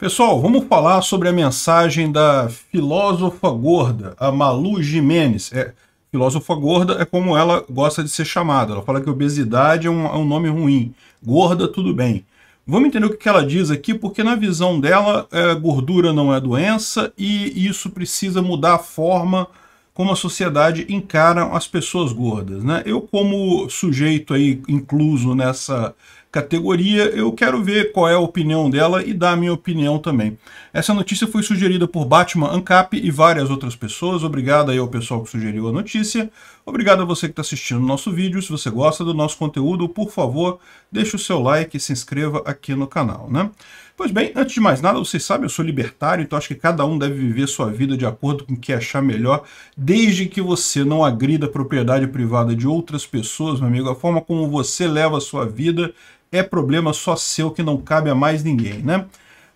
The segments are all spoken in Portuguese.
Pessoal, vamos falar sobre a mensagem da filósofa gorda, a Malu Jimenez. É, filósofa gorda é como ela gosta de ser chamada. Ela fala que obesidade é um, é um nome ruim. Gorda, tudo bem. Vamos entender o que ela diz aqui, porque na visão dela, é, gordura não é doença e isso precisa mudar a forma como a sociedade encara as pessoas gordas. Né? Eu, como sujeito aí incluso nessa categoria. Eu quero ver qual é a opinião dela e dar a minha opinião também. Essa notícia foi sugerida por Batman Ancap e várias outras pessoas. Obrigado aí ao pessoal que sugeriu a notícia. Obrigado a você que está assistindo o nosso vídeo. Se você gosta do nosso conteúdo, por favor, deixe o seu like e se inscreva aqui no canal. Né? Pois bem, antes de mais nada, vocês sabem, eu sou libertário, então acho que cada um deve viver sua vida de acordo com o que achar melhor, desde que você não agrida a propriedade privada de outras pessoas, meu amigo. A forma como você leva a sua vida é problema só seu que não cabe a mais ninguém, né?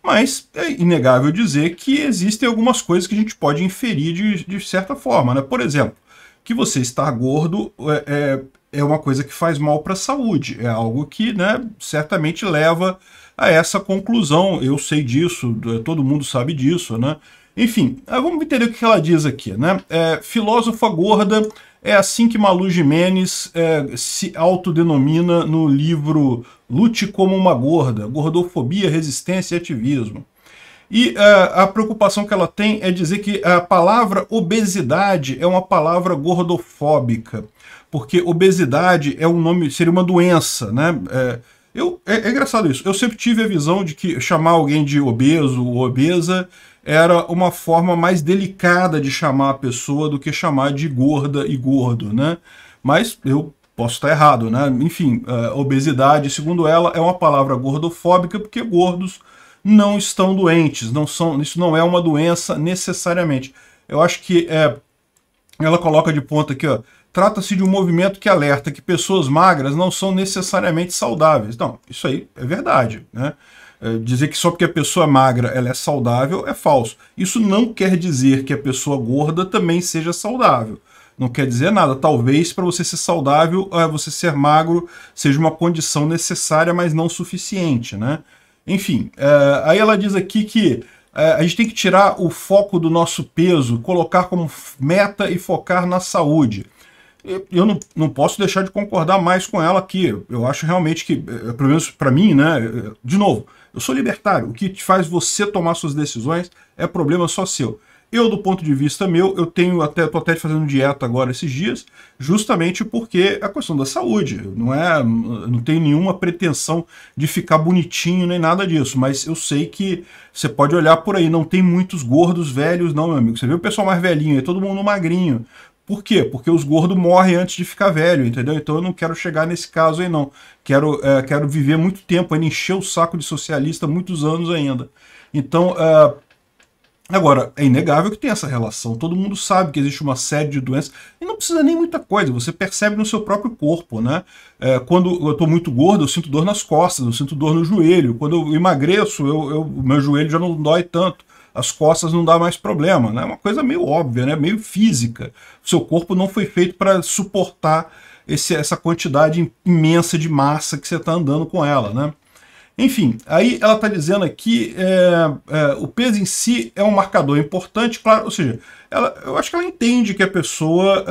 Mas é inegável dizer que existem algumas coisas que a gente pode inferir de, de certa forma, né? Por exemplo, que você estar gordo é, é, é uma coisa que faz mal para a saúde, é algo que né, certamente leva a essa conclusão. Eu sei disso, todo mundo sabe disso, né? Enfim, ah, vamos entender o que ela diz aqui, né? É, filósofa gorda é assim que Malu Jimenez é, se autodenomina no livro Lute como uma gorda, gordofobia, resistência e ativismo. E uh, a preocupação que ela tem é dizer que a palavra obesidade é uma palavra gordofóbica, porque obesidade é um nome, seria uma doença, né? É, eu, é, é, engraçado isso. Eu sempre tive a visão de que chamar alguém de obeso ou obesa era uma forma mais delicada de chamar a pessoa do que chamar de gorda e gordo, né? Mas eu posso estar errado, né? Enfim, é, obesidade, segundo ela, é uma palavra gordofóbica porque gordos não estão doentes, não são, isso não é uma doença necessariamente. Eu acho que é, ela coloca de ponta aqui, ó, trata-se de um movimento que alerta que pessoas magras não são necessariamente saudáveis. Não, isso aí é verdade. Né? É dizer que só porque a pessoa magra ela é saudável é falso. Isso não quer dizer que a pessoa gorda também seja saudável. Não quer dizer nada. Talvez para você ser saudável, é, você ser magro seja uma condição necessária, mas não suficiente. Né? Enfim, é, aí ela diz aqui que é, a gente tem que tirar o foco do nosso peso, colocar como meta e focar na saúde eu não, não posso deixar de concordar mais com ela aqui. Eu acho realmente que, eh, eh, pelo menos para mim, né? Eh, de novo, eu sou libertário. O que te faz você tomar suas decisões é problema só seu. Eu, do ponto de vista meu, eu tenho até, tô até fazendo dieta agora esses dias, justamente porque a é questão da saúde. Não é, hum, não tenho nenhuma pretensão de ficar bonitinho nem nada disso, mas eu sei que você pode olhar por aí, não tem muitos gordos velhos, não, meu amigo. Você vê o pessoal mais velhinho, é todo mundo magrinho. Por quê? Porque os gordos morrem antes de ficar velho, entendeu? Então eu não quero chegar nesse caso aí, não. Quero, é, quero viver muito tempo ainda, encher o saco de socialista muitos anos ainda. Então, é, Agora, é inegável que tem essa relação. Todo mundo sabe que existe uma série de doenças e não precisa nem muita coisa. Você percebe no seu próprio corpo, né? É, quando eu estou muito gordo, eu sinto dor nas costas, eu sinto dor no joelho. Quando eu emagreço, eu, eu, meu joelho já não dói tanto as costas não dá mais problema. Né? É né? uma coisa meio óbvia, né? meio física. O seu corpo não foi feito para suportar esse, essa quantidade imensa de massa que você está andando com ela. Né? Enfim, aí ela está dizendo aqui, é, é, o peso em si é um marcador importante, claro, ou seja, ela, eu acho que ela entende que a pessoa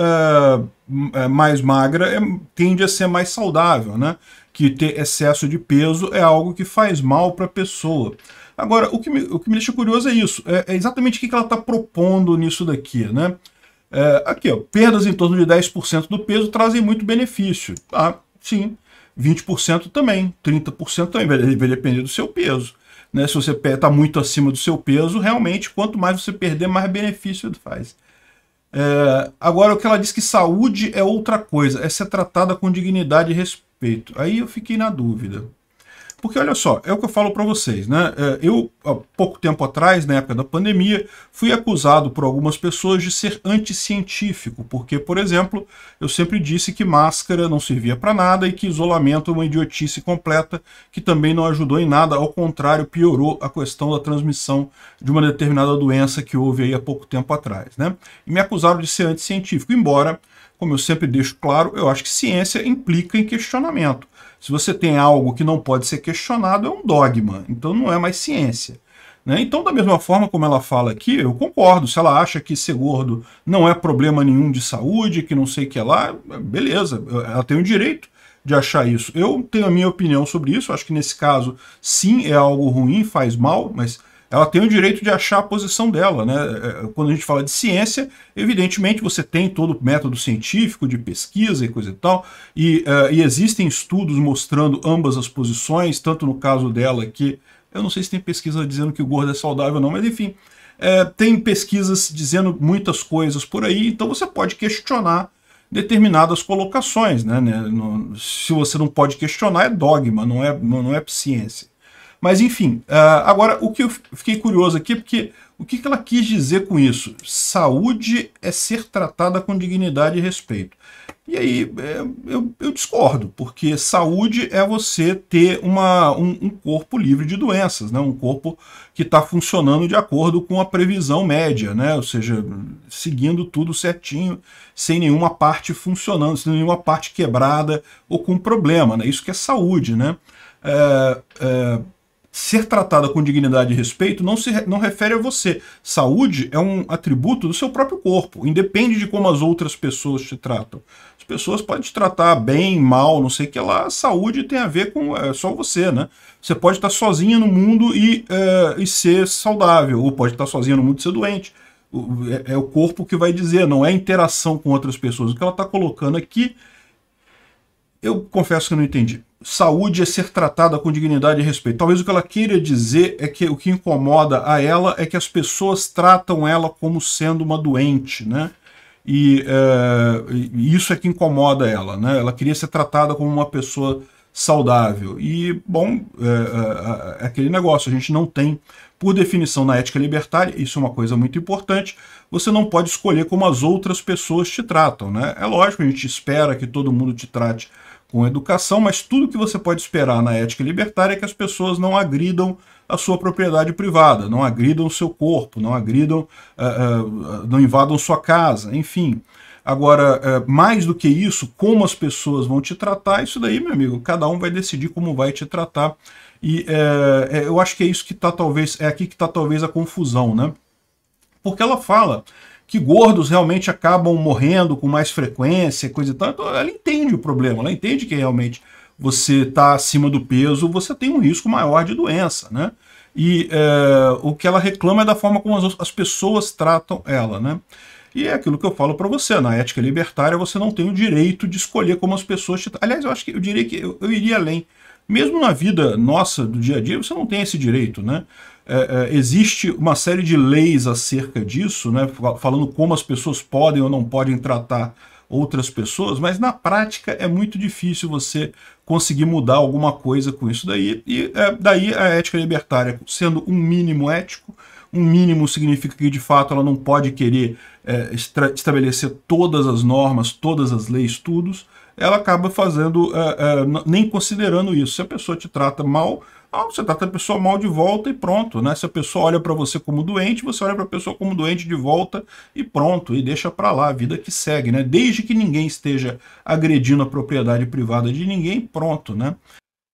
é, é mais magra é, tende a ser mais saudável, né? que ter excesso de peso é algo que faz mal para a pessoa. Agora, o que me, o que me deixa curioso é isso, é, é exatamente o que, ela está propondo nisso daqui, né? É, aqui, ó, perdas em torno de 10% do peso trazem muito benefício. Ah, sim, 20% também, 30% também, vai, vai depender do seu peso. Né? Se você está muito acima do seu peso, realmente, quanto mais você perder, mais benefício faz. É, agora, o que ela diz que saúde é outra coisa, é ser tratada com dignidade e respeito. Aí eu fiquei na dúvida. Porque olha só, é o que eu falo para vocês, né? É, eu, há pouco tempo atrás, na época da pandemia, fui acusado por algumas pessoas de ser anticientífico, porque, por exemplo, eu sempre disse que máscara não servia para nada e que isolamento é uma idiotice completa que também não ajudou em nada, ao contrário, piorou a questão da transmissão de uma determinada doença que houve aí há pouco tempo atrás, né? E me acusaram de ser anticientífico, embora, como eu sempre deixo claro, eu acho que ciência implica em questionamento. Se você tem algo que não pode ser questionado, é um dogma. Então não é mais ciência. Né? Então, da mesma forma como ela fala aqui, eu concordo. Se ela acha que ser gordo não é problema nenhum de saúde, que não sei o que lá, beleza, ela tem o direito de achar isso. Eu tenho a minha opinião sobre isso, acho que nesse caso, sim, é algo ruim, faz mal, mas ela tem o direito de achar a posição dela. Né? É, é, quando a gente fala de ciência, evidentemente você tem todo o método científico de pesquisa e coisa e tal, e, uh, e existem estudos mostrando ambas as posições, tanto no caso dela que, eu não sei se tem pesquisa dizendo que o gordo é saudável ou não, mas enfim, é, tem pesquisas dizendo muitas coisas por aí, então você pode questionar determinadas colocações. Né? né? se você não pode questionar, é dogma, não é, não é ciência. Mas enfim, ah, agora o que eu fiquei curioso aqui, porque o que ela quis dizer com isso? Saúde é ser tratada com dignidade e respeito. E aí é, eu, eu discordo, porque saúde é você ter uma, um, um, corpo livre de doenças, né? um corpo que está funcionando de acordo com a previsão média, né? ou seja, seguindo tudo certinho, sem nenhuma parte funcionando, sem nenhuma parte quebrada ou com problema. Né? Isso que é saúde. Né? É, é Ser tratada com dignidade e respeito não se não refere a você. Saúde é um atributo do seu próprio corpo, independe de como as outras pessoas te tratam. As pessoas podem te tratar bem, mal, não sei o que lá. Saúde tem a ver com é, só você, né? Você pode estar sozinha no mundo e, é, e ser saudável, ou pode estar sozinha no mundo e ser doente é, é, o corpo que vai dizer, não é interação com outras pessoas. O que ela está colocando aqui eu confesso que não entendi. Saúde é ser tratada com dignidade e respeito. Talvez o que ela queira dizer é que o que incomoda a ela é que as pessoas tratam ela como sendo uma doente, né? E é, isso é que incomoda ela, né? Ela queria ser tratada como uma pessoa saudável. E, bom, é, é, é, aquele negócio, a gente não tem, por definição na ética libertária, isso é uma coisa muito importante, você não pode escolher como as outras pessoas te tratam, né? É lógico, a gente espera que todo mundo te trate com educação, mas tudo que você pode esperar na ética libertária é que as pessoas não agridam a sua propriedade privada, não agridam o seu corpo, não agridam, uh, uh, não invadam sua casa, enfim. Agora, uh, mais do que isso, como as pessoas vão te tratar, isso daí, meu amigo, cada um vai decidir como vai te tratar. E eu acho que é isso que está talvez, é aqui que está talvez a confusão, né? Porque ela fala que gordos realmente acabam morrendo com mais frequência, coisa e tal. Então, ela entende o problema, ela entende que realmente você está acima do peso, você tem um risco maior de doença, né? E é, o que ela reclama é da forma como as, as pessoas tratam ela, né? E é aquilo que eu falo para você, na ética libertária você não tem o direito de escolher como as pessoas te... Aliás, eu acho que eu diria que eu, eu iria além. Mesmo na vida nossa, do dia a dia, você não tem esse direito, né? é, é, existe uma série de leis acerca disso, né, falando como as pessoas podem ou não podem tratar outras pessoas, mas na prática é muito difícil você conseguir mudar alguma coisa com isso daí, e é, daí a ética libertária, sendo um mínimo ético, um mínimo significa que de fato ela não pode querer é, estabelecer todas as normas, todas as leis, tudo, ela acaba fazendo, é, é, nem considerando isso. Se a pessoa te trata mal, ah, você trata a pessoa mal de volta e pronto, né? Se a pessoa olha para você como doente, você olha para a pessoa como doente de volta e pronto, e deixa para lá, a vida que segue, né? Desde que ninguém esteja agredindo a propriedade privada de ninguém, pronto, né?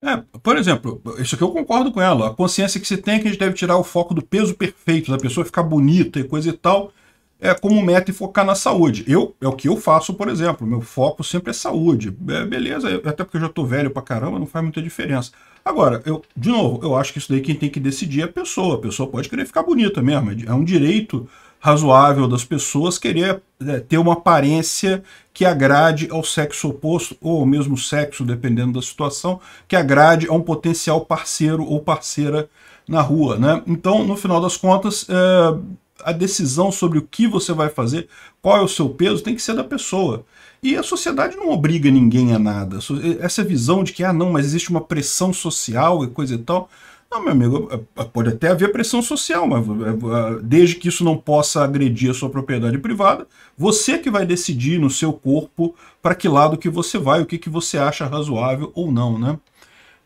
É, por exemplo, isso aqui eu concordo com ela. A consciência que se tem é que a gente deve tirar o foco do peso perfeito, da pessoa ficar bonita e coisa e tal, é, como meta e focar na saúde. Eu, é o que eu faço, por exemplo. Meu foco sempre é saúde. É, beleza, eu, até porque eu já tô velho pra caramba, não faz muita diferença. Agora, eu, de novo, eu acho que isso daí quem tem que decidir é a pessoa. A pessoa pode querer ficar bonita mesmo. É, é um direito razoável das pessoas querer é, ter uma aparência que agrade ao sexo oposto ou ao mesmo sexo, dependendo da situação, que agrade a um potencial parceiro ou parceira na rua, né? Então, no final das contas, é, a decisão sobre o que você vai fazer, qual é o seu peso, tem que ser da pessoa. E a sociedade não obriga ninguém a nada. Essa visão de que, ah, não, mas existe uma pressão social e coisa e tal. Não, meu amigo, é, é, pode até haver pressão social, mas é, desde que isso não possa agredir a sua propriedade privada, você que vai decidir no seu corpo para que lado que você vai, o que, que você acha razoável ou não, né?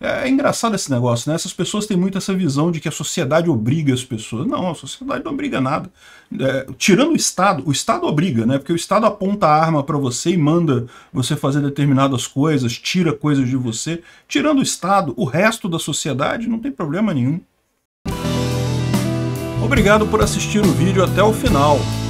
É, é, engraçado esse negócio, né? Essas pessoas têm muito essa visão de que a sociedade obriga as pessoas. Não, a sociedade não obriga nada. É, tirando o Estado, o Estado obriga, né? Porque o Estado aponta a arma para você e manda você fazer determinadas coisas, tira coisas de você. Tirando o Estado, o resto da sociedade não tem problema nenhum. Obrigado por assistir o vídeo até o final.